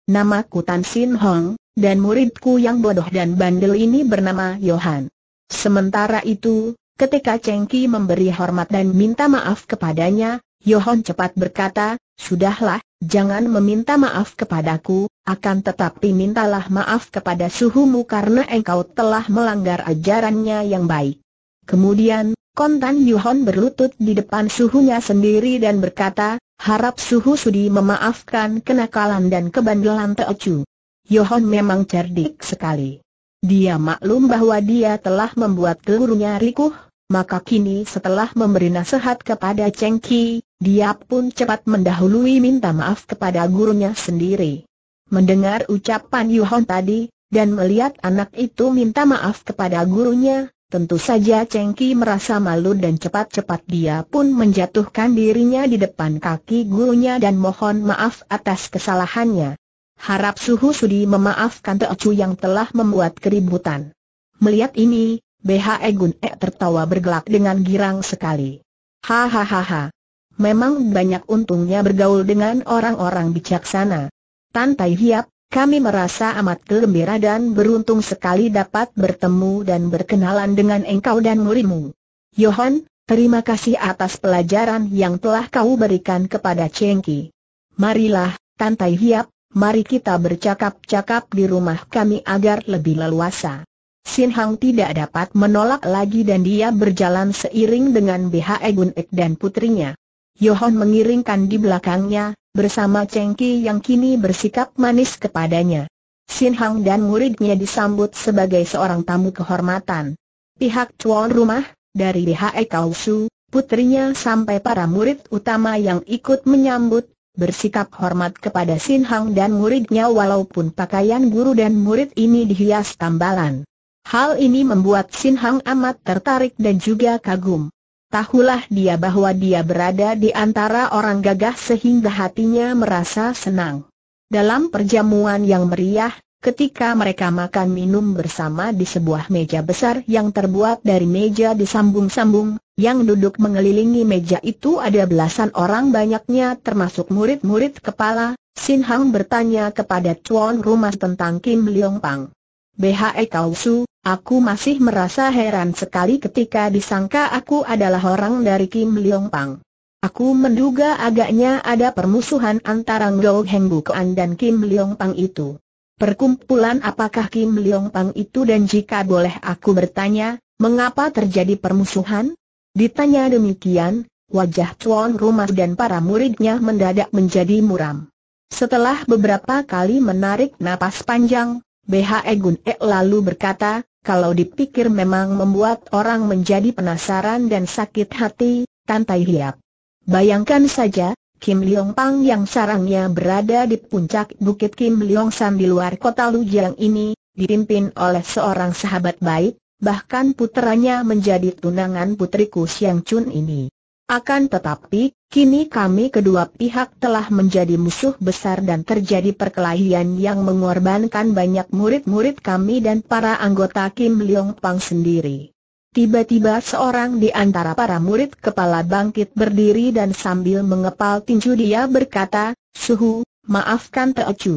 Namaku Tan Sin Hong, dan muridku yang bodoh dan bandel ini bernama Yohan. Sementara itu, ketika Cheng Ki memberi hormat dan minta maaf kepadanya, Yohon cepat berkata, Sudahlah, jangan meminta maaf kepadaku, akan tetapi mintalah maaf kepada suhumu karena engkau telah melanggar ajarannya yang baik. Kemudian, kontan Yohon berlutut di depan suhunya sendiri dan berkata, harap suhu sudi memaafkan kenakalan dan kebandelan Teocu. Yohon memang cerdik sekali. Dia maklum bahwa dia telah membuat gurunya rikuh, maka kini setelah memberi nasihat kepada Cheng Ki, dia pun cepat mendahului minta maaf kepada gurunya sendiri. Mendengar ucapan Yuhon tadi, dan melihat anak itu minta maaf kepada gurunya, tentu saja Ki merasa malu dan cepat-cepat dia pun menjatuhkan dirinya di depan kaki gurunya dan mohon maaf atas kesalahannya. Harap Suhu Sudi memaafkan Teocu yang telah membuat keributan. Melihat ini, BHE Gun E tertawa bergelak dengan girang sekali. Hahaha, memang banyak untungnya bergaul dengan orang-orang bijaksana. Tan Tai Hiap, kami merasa amat gembira dan beruntung sekali dapat bertemu dan berkenalan dengan engkau dan murimu. Yohan, terima kasih atas pelajaran yang telah kau berikan kepada Chengki. Marilah, Tan Tai Hiap, mari kita bercakap-cakap di rumah kami agar lebih leluasa. Sin Hang tidak dapat menolak lagi dan dia berjalan seiring dengan BHE Egun Ek dan putrinya. Yohon mengiringkan di belakangnya, bersama Cengki yang kini bersikap manis kepadanya. Sin Hang dan muridnya disambut sebagai seorang tamu kehormatan. Pihak tuan rumah, dari DHE Kausu, putrinya sampai para murid utama yang ikut menyambut, bersikap hormat kepada Sin Hang dan muridnya walaupun pakaian guru dan murid ini dihias tambalan. Hal ini membuat Sin Hang amat tertarik dan juga kagum. Tahulah dia bahwa dia berada di antara orang gagah sehingga hatinya merasa senang. Dalam perjamuan yang meriah, ketika mereka makan minum bersama di sebuah meja besar yang terbuat dari meja disambung-sambung, yang duduk mengelilingi meja itu ada belasan orang banyaknya termasuk murid-murid kepala, Sin Hang bertanya kepada tuan rumah tentang Kim Leong Pang. BHE Kausu, aku masih merasa heran sekali ketika disangka aku adalah orang dari Kim Leong Pang. Aku menduga agaknya ada permusuhan antara Ngou Heng Bukuan dan Kim Leong Pang itu. Perkumpulan apakah Kim Leong Pang itu dan jika boleh aku bertanya, mengapa terjadi permusuhan? Ditanya demikian, wajah tuan rumah dan para muridnya mendadak menjadi muram. Setelah beberapa kali menarik napas panjang, BH e Gun E lalu berkata, kalau dipikir memang membuat orang menjadi penasaran dan sakit hati, Tantai Hiap. Bayangkan saja, Kim Leong Pang yang sarangnya berada di puncak Bukit Kim Leong San di luar kota Lujiang ini, dipimpin oleh seorang sahabat baik, bahkan putranya menjadi tunangan putriku Siang Chun ini. Akan tetapi, kini kami kedua pihak telah menjadi musuh besar dan terjadi perkelahian yang mengorbankan banyak murid-murid kami dan para anggota Kim Leong Pang sendiri. Tiba-tiba seorang di antara para murid kepala bangkit berdiri dan sambil mengepal tinju dia berkata, Suhu, maafkan Teo Chu.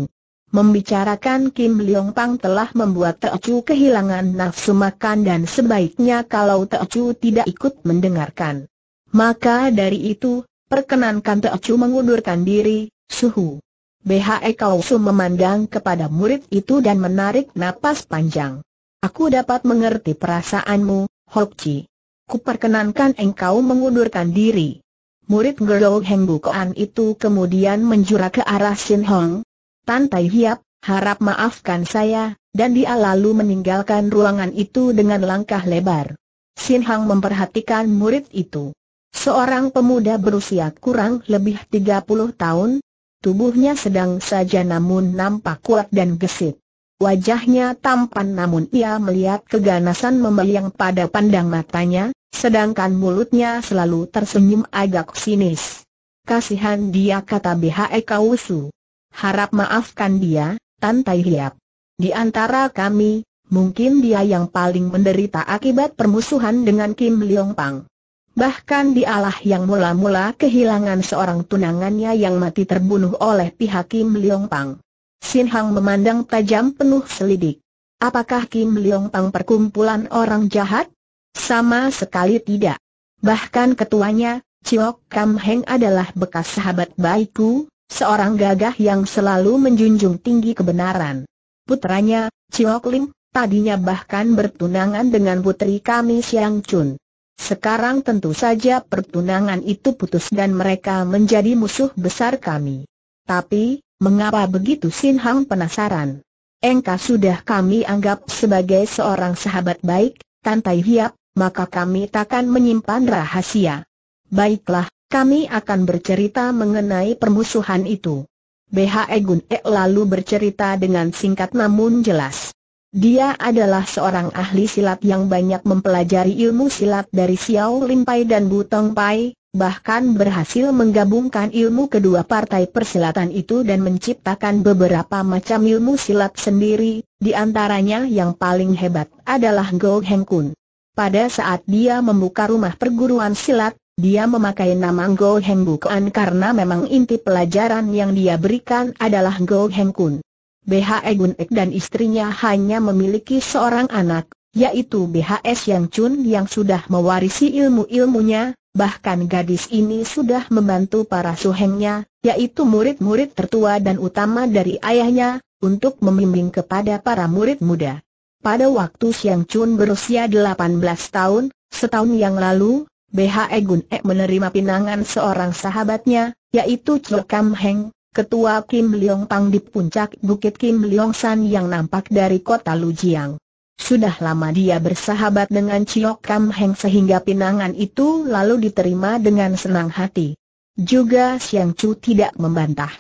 Membicarakan Kim Leong Pang telah membuat Teo Chu kehilangan nafsu makan dan sebaiknya kalau Teo Chu tidak ikut mendengarkan. Maka dari itu, perkenankan Teocu mengundurkan diri, suhu. BHE Kausu memandang kepada murid itu dan menarik napas panjang. Aku dapat mengerti perasaanmu, Hokci. Kuperkenankan engkau mengundurkan diri. Murid Gerou Heng Bukoan itu kemudian menjura ke arah Sin Hong. Tantai Hiap, harap maafkan saya, dan dia lalu meninggalkan ruangan itu dengan langkah lebar. Sin Hong memperhatikan murid itu. Seorang pemuda berusia kurang lebih 30 tahun, tubuhnya sedang saja namun nampak kuat dan gesit. Wajahnya tampan namun ia melihat keganasan membayang pada pandang matanya, sedangkan mulutnya selalu tersenyum agak sinis. Kasihan dia kata BHE Kausu. Harap maafkan dia, Tantai Hiap. Di antara kami, mungkin dia yang paling menderita akibat permusuhan dengan Kim Leong Pang. Bahkan dialah yang mula-mula kehilangan seorang tunangannya yang mati terbunuh oleh pihak Kim Leong Pang. Sin Hang memandang tajam penuh selidik. Apakah Kim Leong Pang perkumpulan orang jahat? Sama sekali tidak. Bahkan ketuanya, Chiok Kam Heng adalah bekas sahabat baikku, seorang gagah yang selalu menjunjung tinggi kebenaran. Putranya, Chiok Lim, tadinya bahkan bertunangan dengan putri kami Siang Chun. Sekarang tentu saja pertunangan itu putus dan mereka menjadi musuh besar kami. Tapi, mengapa begitu Sin Hang penasaran? Engkau sudah kami anggap sebagai seorang sahabat baik, Tantai Hiap, maka kami takkan menyimpan rahasia. Baiklah, kami akan bercerita mengenai permusuhan itu. BHE Gun E lalu bercerita dengan singkat namun jelas. Dia adalah seorang ahli silat yang banyak mempelajari ilmu silat dari Xiao Limpai dan Tong Pai, bahkan berhasil menggabungkan ilmu kedua partai persilatan itu dan menciptakan beberapa macam ilmu silat sendiri, di antaranya yang paling hebat adalah Go Heng Kun. Pada saat dia membuka rumah perguruan silat, dia memakai nama Go Heng Bukuan karena memang inti pelajaran yang dia berikan adalah Go Heng Kun. BHE Gun Ek dan istrinya hanya memiliki seorang anak, yaitu BHS Yang Chun yang sudah mewarisi ilmu-ilmunya, bahkan gadis ini sudah membantu para suhengnya, yaitu murid-murid tertua dan utama dari ayahnya, untuk membimbing kepada para murid muda. Pada waktu Siang Chun berusia 18 tahun, setahun yang lalu, BHE Gun Ek menerima pinangan seorang sahabatnya, yaitu Chul Heng, Ketua Kim Leong Pang di puncak Bukit Kim Leong San yang nampak dari kota Lujiang. Sudah lama dia bersahabat dengan Chiok Kam Heng sehingga pinangan itu lalu diterima dengan senang hati. Juga Siang Chu tidak membantah.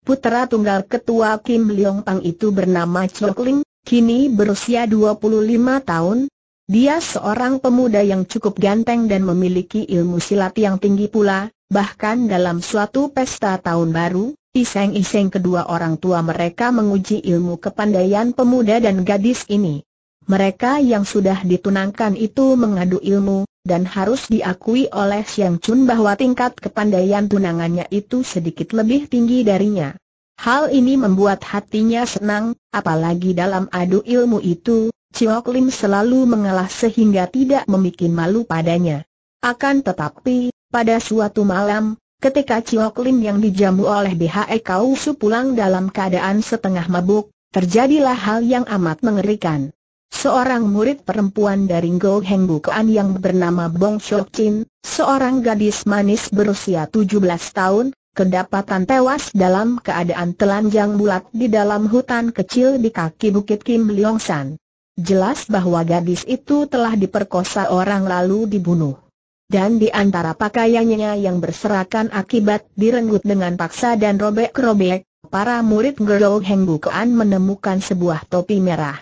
Putera tunggal ketua Kim Leong Pang itu bernama Chiok Ling, kini berusia 25 tahun, dia seorang pemuda yang cukup ganteng dan memiliki ilmu silat yang tinggi pula, bahkan dalam suatu pesta tahun baru, Iseng-iseng kedua orang tua mereka menguji ilmu kepandaian pemuda dan gadis ini. Mereka yang sudah ditunangkan itu mengadu ilmu, dan harus diakui oleh Siang Chun bahwa tingkat kepandaian tunangannya itu sedikit lebih tinggi darinya. Hal ini membuat hatinya senang, apalagi dalam adu ilmu itu, Chiok Lim selalu mengalah sehingga tidak membuat malu padanya. Akan tetapi, pada suatu malam, Ketika Chiok Lim yang dijamu oleh BHE Kau Su pulang dalam keadaan setengah mabuk, terjadilah hal yang amat mengerikan. Seorang murid perempuan dari Go Heng Bukuan yang bernama Bong Shok Chin, seorang gadis manis berusia 17 tahun, kedapatan tewas dalam keadaan telanjang bulat di dalam hutan kecil di kaki Bukit Kim Leong San. Jelas bahwa gadis itu telah diperkosa orang lalu dibunuh dan di antara pakaiannya yang berserakan akibat direnggut dengan paksa dan robek-robek, para murid Gerou Heng Bukoan menemukan sebuah topi merah.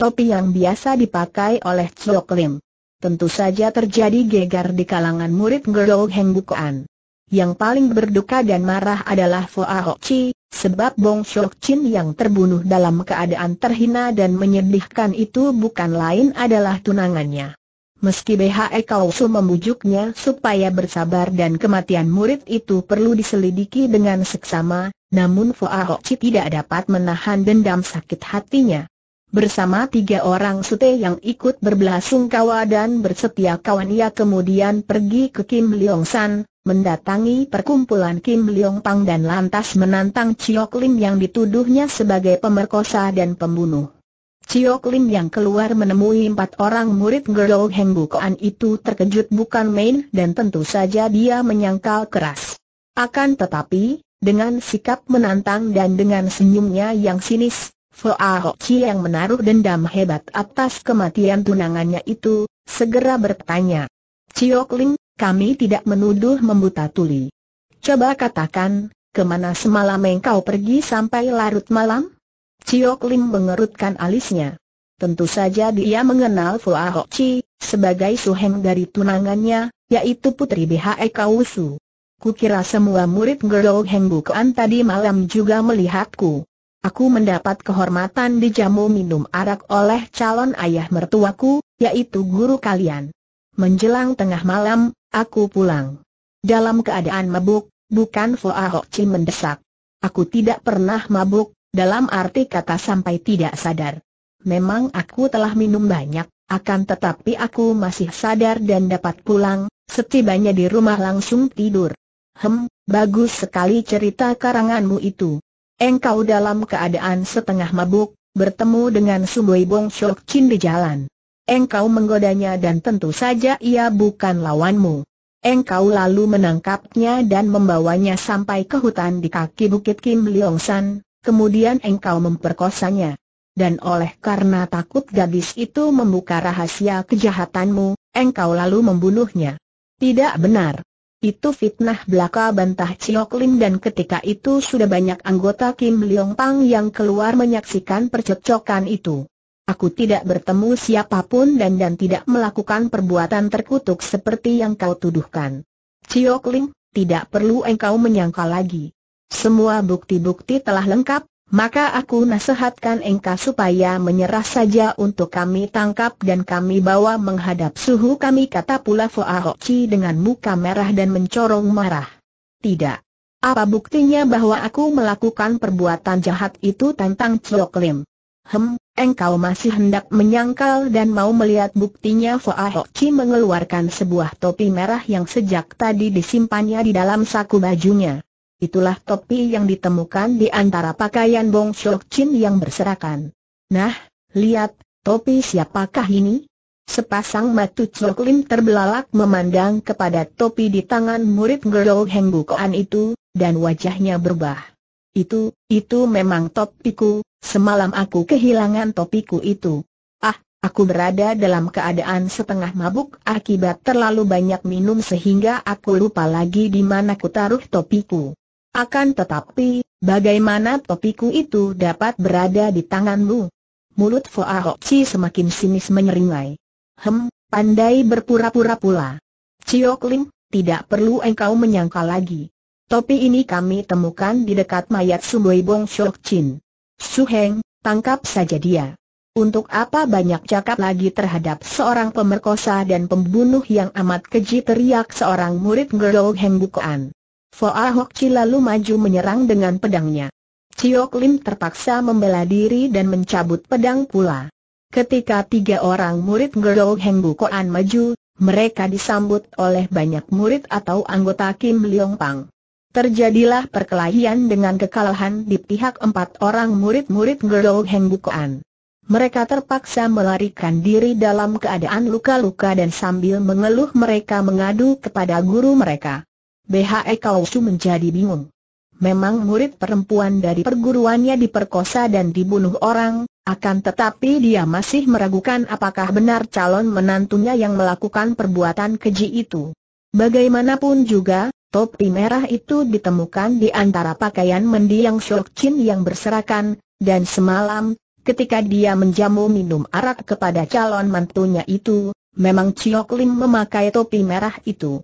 Topi yang biasa dipakai oleh Chok Lim. Tentu saja terjadi gegar di kalangan murid Gerou Heng Bukoan. Yang paling berduka dan marah adalah Foa Ahok Chi, sebab Bong Shok Chin yang terbunuh dalam keadaan terhina dan menyedihkan itu bukan lain adalah tunangannya. Meski BHE Kausu membujuknya supaya bersabar dan kematian murid itu perlu diselidiki dengan seksama, namun Fu Fuaochi tidak dapat menahan dendam sakit hatinya. Bersama tiga orang sute yang ikut berbelasungkawa dan bersetia kawan ia kemudian pergi ke Kim Leong San, mendatangi perkumpulan Kim Leong Pang dan lantas menantang Chiok Lim yang dituduhnya sebagai pemerkosa dan pembunuh. Cio Klin yang keluar menemui empat orang murid Gerlo Heng Bukoan itu terkejut bukan main dan tentu saja dia menyangkal keras. Akan tetapi, dengan sikap menantang dan dengan senyumnya yang sinis, Foa Chi yang menaruh dendam hebat atas kematian tunangannya itu, segera bertanya. Cio Klin, kami tidak menuduh membuta tuli. Coba katakan, kemana semalam engkau pergi sampai larut malam? Chiok Lim mengerutkan alisnya. Tentu saja dia mengenal Fu Ahok Chi, sebagai suheng dari tunangannya, yaitu Putri Bhe Kausu. Kukira semua murid Gerou Heng Bukuan tadi malam juga melihatku. Aku mendapat kehormatan dijamu minum arak oleh calon ayah mertuaku, yaitu guru kalian. Menjelang tengah malam, aku pulang. Dalam keadaan mabuk, bukan Fu Ahok Chi mendesak. Aku tidak pernah mabuk, dalam arti kata sampai tidak sadar. Memang aku telah minum banyak, akan tetapi aku masih sadar dan dapat pulang, setibanya di rumah langsung tidur. Hem, bagus sekali cerita karanganmu itu. Engkau dalam keadaan setengah mabuk, bertemu dengan Sugoi Bong Shok Chin di jalan. Engkau menggodanya dan tentu saja ia bukan lawanmu. Engkau lalu menangkapnya dan membawanya sampai ke hutan di kaki Bukit Kim Leong San, kemudian engkau memperkosanya. Dan oleh karena takut gadis itu membuka rahasia kejahatanmu, engkau lalu membunuhnya. Tidak benar. Itu fitnah belaka bantah Ciok Lim dan ketika itu sudah banyak anggota Kim Leong Pang yang keluar menyaksikan percekcokan itu. Aku tidak bertemu siapapun dan dan tidak melakukan perbuatan terkutuk seperti yang kau tuduhkan. Ciok Lim, tidak perlu engkau menyangka lagi. Semua bukti-bukti telah lengkap, maka aku nasihatkan engkau supaya menyerah saja untuk kami tangkap dan kami bawa menghadap suhu kami kata pula Hoci dengan muka merah dan mencorong marah. Tidak. Apa buktinya bahwa aku melakukan perbuatan jahat itu tentang Chok Lim? Hem, engkau masih hendak menyangkal dan mau melihat buktinya Hoci mengeluarkan sebuah topi merah yang sejak tadi disimpannya di dalam saku bajunya. Itulah topi yang ditemukan di antara pakaian Bong Shok Chin yang berserakan. Nah, lihat, topi siapakah ini? Sepasang mata Chok Lim terbelalak memandang kepada topi di tangan murid Gero Heng Bukoan itu, dan wajahnya berubah. Itu, itu memang topiku, semalam aku kehilangan topiku itu. Ah, aku berada dalam keadaan setengah mabuk akibat terlalu banyak minum sehingga aku lupa lagi di mana ku taruh topiku. Akan tetapi, bagaimana topiku itu dapat berada di tanganmu? Mulut Foa Rochi semakin sinis menyeringai. Hem, pandai berpura-pura pula. Ciok Lim, tidak perlu engkau menyangka lagi. Topi ini kami temukan di dekat mayat Sumboi Bong Shok Chin. Heng, tangkap saja dia. Untuk apa banyak cakap lagi terhadap seorang pemerkosa dan pembunuh yang amat keji teriak seorang murid Gerlo Heng Bukoan. Foa Hok Chi lalu maju menyerang dengan pedangnya. Ciok Lim terpaksa membela diri dan mencabut pedang pula. Ketika tiga orang murid Gero Heng Bukoan maju, mereka disambut oleh banyak murid atau anggota Kim Leong Pang. Terjadilah perkelahian dengan kekalahan di pihak empat orang murid-murid Gero Heng Bukoan. Mereka terpaksa melarikan diri dalam keadaan luka-luka dan sambil mengeluh mereka mengadu kepada guru mereka. BHE Kaosu menjadi bingung. Memang murid perempuan dari perguruannya diperkosa dan dibunuh orang, akan tetapi dia masih meragukan apakah benar calon menantunya yang melakukan perbuatan keji itu. Bagaimanapun juga, topi merah itu ditemukan di antara pakaian mendiang Shok Chin yang berserakan, dan semalam, ketika dia menjamu minum arak kepada calon mantunya itu, memang Chiok Lim memakai topi merah itu.